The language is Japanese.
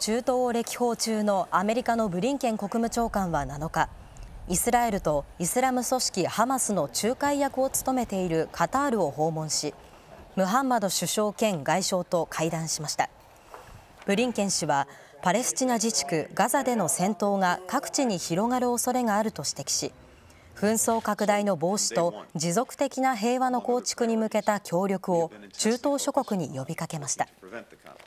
中東を歴訪中のアメリカのブリンケン国務長官は7日イスラエルとイスラム組織ハマスの仲介役を務めているカタールを訪問しムハンマド首相兼外相と会談しましたブリンケン氏はパレスチナ自治区ガザでの戦闘が各地に広がる恐れがあると指摘し紛争拡大の防止と持続的な平和の構築に向けた協力を中東諸国に呼びかけました。